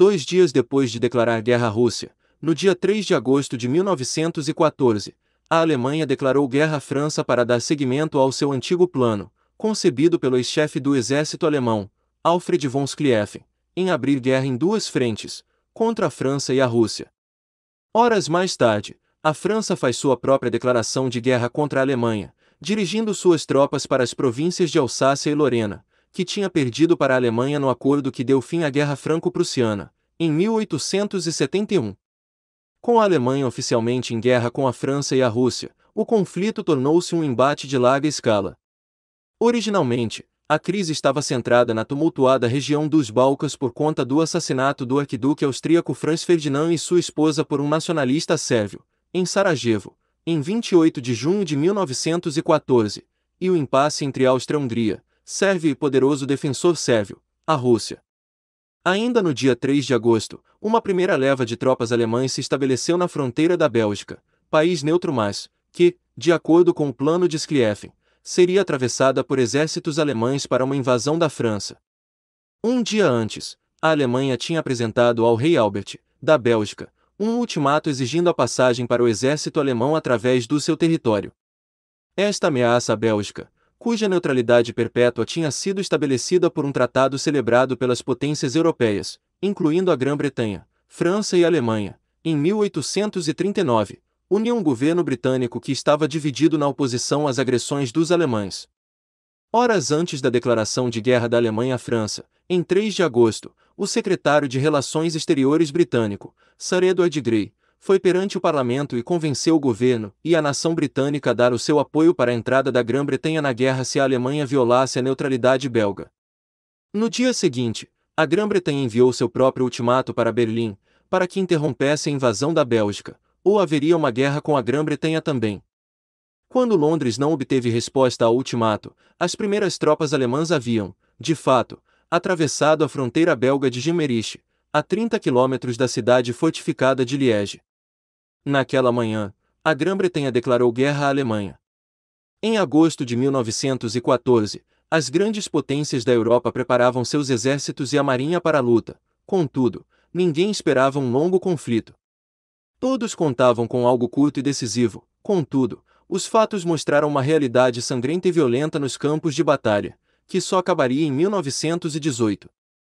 Dois dias depois de declarar guerra à Rússia, no dia 3 de agosto de 1914, a Alemanha declarou guerra à França para dar seguimento ao seu antigo plano, concebido pelo ex-chefe do exército alemão, Alfred von Schlieffen, em abrir guerra em duas frentes, contra a França e a Rússia. Horas mais tarde, a França faz sua própria declaração de guerra contra a Alemanha, dirigindo suas tropas para as províncias de Alsácia e Lorena, que tinha perdido para a Alemanha no acordo que deu fim à Guerra Franco-Prussiana, em 1871. Com a Alemanha oficialmente em guerra com a França e a Rússia, o conflito tornou-se um embate de larga escala. Originalmente, a crise estava centrada na tumultuada região dos Balcãs por conta do assassinato do arquiduque austríaco Franz Ferdinand e sua esposa por um nacionalista sérvio, em Sarajevo, em 28 de junho de 1914, e o impasse entre Áustria-Hungria, sérvio e poderoso defensor sérvio, a Rússia. Ainda no dia 3 de agosto, uma primeira leva de tropas alemãs se estabeleceu na fronteira da Bélgica, país neutro mas, que, de acordo com o plano de Schlieffen, seria atravessada por exércitos alemães para uma invasão da França. Um dia antes, a Alemanha tinha apresentado ao rei Albert, da Bélgica, um ultimato exigindo a passagem para o exército alemão através do seu território. Esta ameaça à Bélgica, cuja neutralidade perpétua tinha sido estabelecida por um tratado celebrado pelas potências europeias, incluindo a Grã-Bretanha, França e Alemanha, em 1839, uniu um governo britânico que estava dividido na oposição às agressões dos alemães. Horas antes da declaração de guerra da Alemanha à França, em 3 de agosto, o secretário de Relações Exteriores britânico, Sir Edward Grey, foi perante o parlamento e convenceu o governo e a nação britânica a dar o seu apoio para a entrada da Grã-Bretanha na guerra se a Alemanha violasse a neutralidade belga. No dia seguinte, a Grã-Bretanha enviou seu próprio ultimato para Berlim, para que interrompesse a invasão da Bélgica, ou haveria uma guerra com a Grã-Bretanha também. Quando Londres não obteve resposta ao ultimato, as primeiras tropas alemãs haviam, de fato, atravessado a fronteira belga de Gimerich, a 30 quilômetros da cidade fortificada de Liege. Naquela manhã, a Grã-Bretanha declarou guerra à Alemanha. Em agosto de 1914, as grandes potências da Europa preparavam seus exércitos e a marinha para a luta, contudo, ninguém esperava um longo conflito. Todos contavam com algo curto e decisivo, contudo, os fatos mostraram uma realidade sangrenta e violenta nos campos de batalha, que só acabaria em 1918.